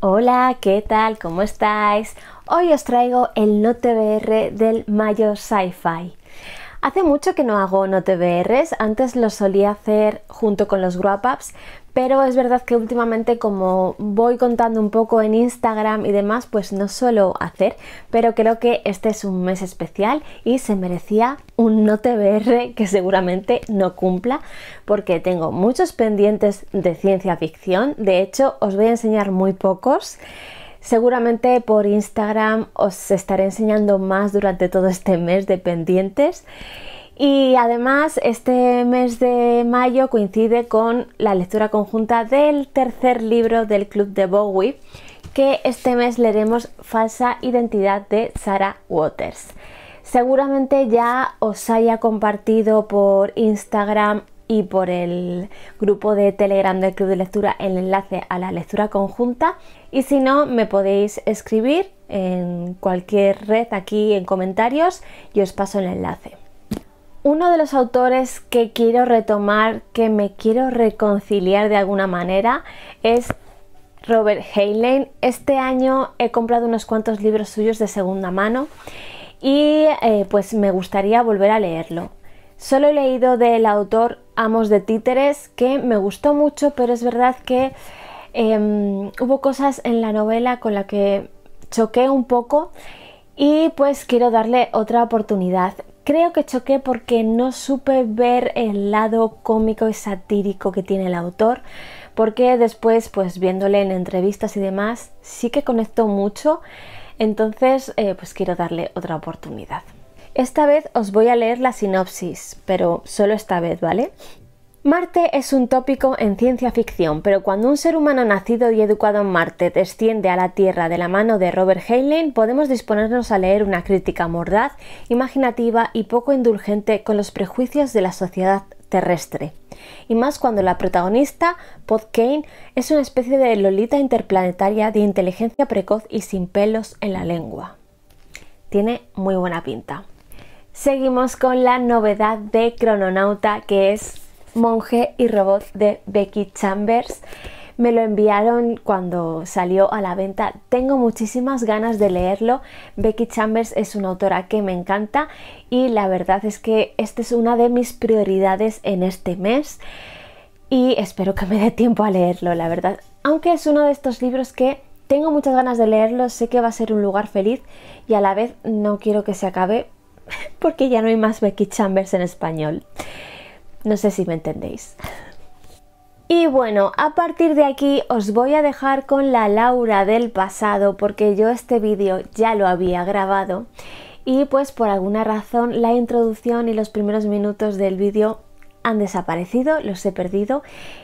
Hola, ¿qué tal? ¿Cómo estáis? Hoy os traigo el NoteBR del Mayo Sci-Fi. Hace mucho que no hago no TBRs, antes lo solía hacer junto con los Grow Ups, pero es verdad que últimamente como voy contando un poco en Instagram y demás, pues no suelo hacer, pero creo que este es un mes especial y se merecía un no TBR que seguramente no cumpla, porque tengo muchos pendientes de ciencia ficción, de hecho os voy a enseñar muy pocos. Seguramente por Instagram os estaré enseñando más durante todo este mes de pendientes. Y además este mes de mayo coincide con la lectura conjunta del tercer libro del Club de Bowie, que este mes leeremos Falsa Identidad de Sarah Waters. Seguramente ya os haya compartido por Instagram y por el grupo de Telegram del Club de Lectura el enlace a la lectura conjunta. Y si no, me podéis escribir en cualquier red aquí en comentarios y os paso el enlace. Uno de los autores que quiero retomar, que me quiero reconciliar de alguna manera, es Robert Heinlein. Este año he comprado unos cuantos libros suyos de segunda mano y eh, pues me gustaría volver a leerlo. Solo he leído del autor Amos de Títeres, que me gustó mucho, pero es verdad que em, hubo cosas en la novela con la que choqué un poco y pues quiero darle otra oportunidad. Creo que choqué porque no supe ver el lado cómico y satírico que tiene el autor, porque después pues viéndole en entrevistas y demás sí que conectó mucho, entonces eh, pues quiero darle otra oportunidad. Esta vez os voy a leer la sinopsis, pero solo esta vez, ¿vale? Marte es un tópico en ciencia ficción, pero cuando un ser humano nacido y educado en Marte desciende a la Tierra de la mano de Robert Heinlein, podemos disponernos a leer una crítica mordaz, imaginativa y poco indulgente con los prejuicios de la sociedad terrestre. Y más cuando la protagonista, Pod Kane, es una especie de lolita interplanetaria de inteligencia precoz y sin pelos en la lengua. Tiene muy buena pinta. Seguimos con la novedad de Crononauta que es Monje y Robot de Becky Chambers. Me lo enviaron cuando salió a la venta. Tengo muchísimas ganas de leerlo. Becky Chambers es una autora que me encanta y la verdad es que esta es una de mis prioridades en este mes y espero que me dé tiempo a leerlo, la verdad. Aunque es uno de estos libros que tengo muchas ganas de leerlo, sé que va a ser un lugar feliz y a la vez no quiero que se acabe porque ya no hay más Becky Chambers en español. No sé si me entendéis. Y bueno, a partir de aquí os voy a dejar con la Laura del pasado porque yo este vídeo ya lo había grabado y pues por alguna razón la introducción y los primeros minutos del vídeo han desaparecido, los he perdido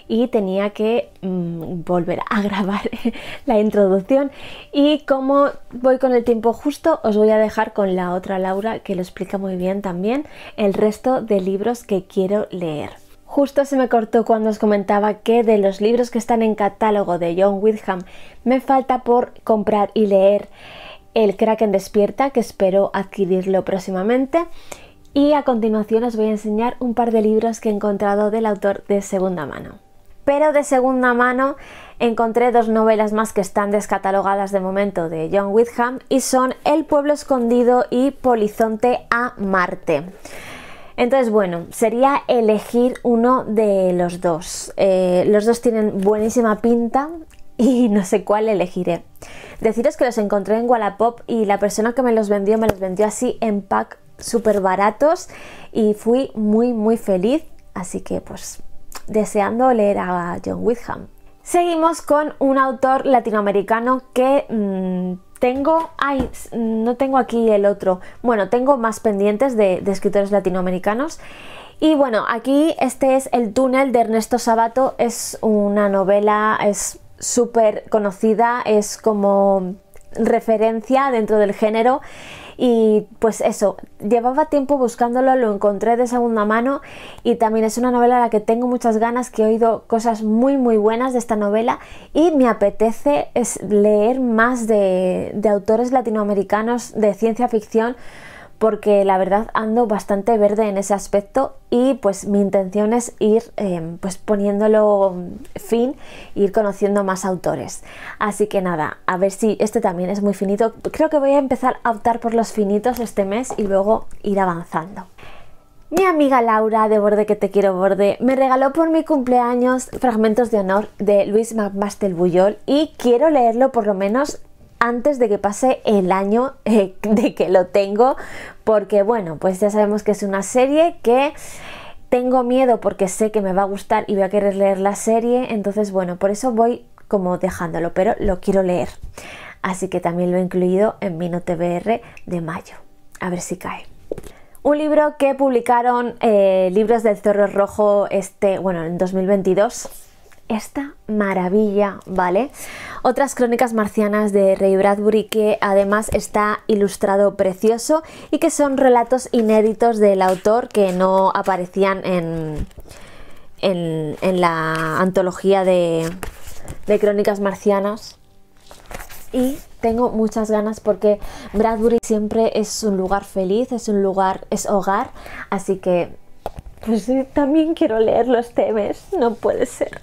y tenía que mm, volver a grabar la introducción y como voy con el tiempo justo os voy a dejar con la otra Laura que lo explica muy bien también el resto de libros que quiero leer. Justo se me cortó cuando os comentaba que de los libros que están en catálogo de John Wyndham me falta por comprar y leer El Kraken despierta que espero adquirirlo próximamente y a continuación os voy a enseñar un par de libros que he encontrado del autor de segunda mano. Pero de segunda mano encontré dos novelas más que están descatalogadas de momento de John Whitham y son El pueblo escondido y Polizonte a Marte. Entonces, bueno, sería elegir uno de los dos. Eh, los dos tienen buenísima pinta y no sé cuál elegiré. Deciros que los encontré en Wallapop y la persona que me los vendió me los vendió así en pack súper baratos y fui muy muy feliz, así que pues deseando leer a John Wyndham. Seguimos con un autor latinoamericano que mm, tengo, ay, no tengo aquí el otro, bueno, tengo más pendientes de, de escritores latinoamericanos. Y bueno, aquí este es El túnel de Ernesto Sabato, es una novela, es súper conocida, es como referencia dentro del género y pues eso, llevaba tiempo buscándolo, lo encontré de segunda mano y también es una novela a la que tengo muchas ganas, que he oído cosas muy muy buenas de esta novela y me apetece leer más de, de autores latinoamericanos de ciencia ficción porque la verdad ando bastante verde en ese aspecto y pues mi intención es ir em, pues poniéndolo fin, ir conociendo más autores. Así que nada, a ver si este también es muy finito. Creo que voy a empezar a optar por los finitos este mes y luego ir avanzando. Mi amiga Laura de Borde que te quiero borde me regaló por mi cumpleaños fragmentos de honor de Luis McMaster Buyol y quiero leerlo por lo menos antes de que pase el año eh, de que lo tengo, porque bueno, pues ya sabemos que es una serie que tengo miedo porque sé que me va a gustar y voy a querer leer la serie, entonces bueno, por eso voy como dejándolo, pero lo quiero leer. Así que también lo he incluido en mi TBR de mayo. A ver si cae un libro que publicaron eh, Libros del Zorro Rojo este, bueno, en 2022 esta maravilla, ¿vale? Otras crónicas marcianas de Ray Bradbury que además está ilustrado precioso y que son relatos inéditos del autor que no aparecían en, en, la antología de, de crónicas marcianas. Y tengo muchas ganas porque Bradbury siempre es un lugar feliz, es un lugar, es hogar, así que pues, eh, también quiero leer los temas. no puede ser.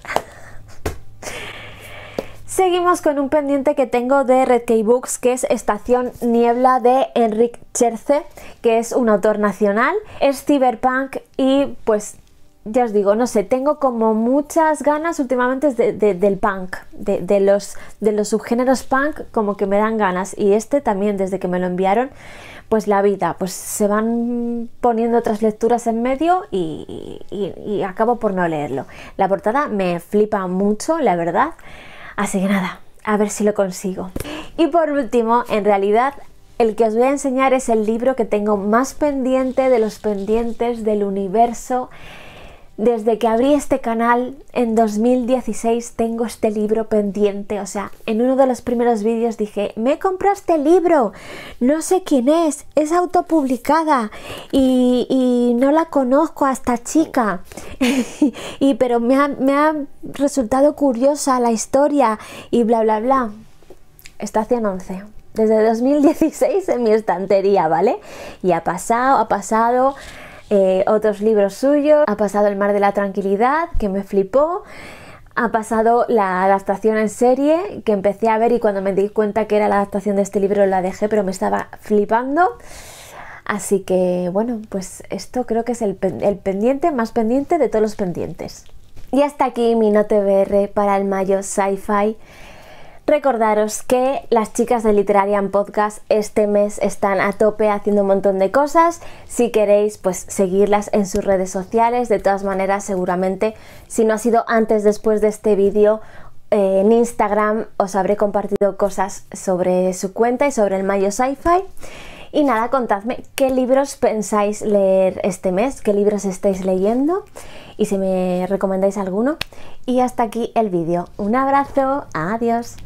Seguimos con un pendiente que tengo de Red Books, que es Estación Niebla de Enric Cherce, que es un autor nacional. Es ciberpunk y pues ya os digo, no sé, tengo como muchas ganas últimamente del punk, de, los, de los subgéneros punk, como que me dan ganas. Y este también, desde que me lo enviaron, pues la vida, pues se van poniendo otras lecturas en medio y acabo por no leerlo. La portada me flipa mucho, la verdad. Así que nada, a ver si lo consigo. Y por último, en realidad el que os voy a enseñar es el libro que tengo más pendiente de los pendientes del universo desde que abrí este canal en 2016 tengo este libro pendiente, o sea, en uno de los primeros vídeos dije, me comprado este libro, no sé quién es, es autopublicada y, y no la conozco a esta chica, y, pero me ha, resultado curiosa la historia y bla, bla, bla. Estación 11 desde 2016 en mi estantería, ¿vale? Y ha pasado, ha pasado, eh, otros libros suyos, ha pasado El mar de la tranquilidad, que me flipó, ha pasado la adaptación en serie, que empecé a ver y cuando me di cuenta que era la adaptación de este libro la dejé, pero me estaba flipando. Así que bueno, pues esto creo que es el, pendiente más pendiente de todos los pendientes. Y hasta aquí mi note br para el mayo sci-fi. Recordaros que las chicas de Literarian Podcast este mes están a tope haciendo un montón de cosas. Si queréis, pues seguirlas en sus redes sociales. De todas maneras, seguramente, si no ha sido antes, después de este vídeo, eh, en Instagram os habré compartido cosas sobre su cuenta y sobre el Mayo Sci-Fi. Y nada, contadme qué libros pensáis leer este mes, qué libros estáis leyendo y si me recomendáis alguno. Y hasta aquí el vídeo. Un abrazo, adiós.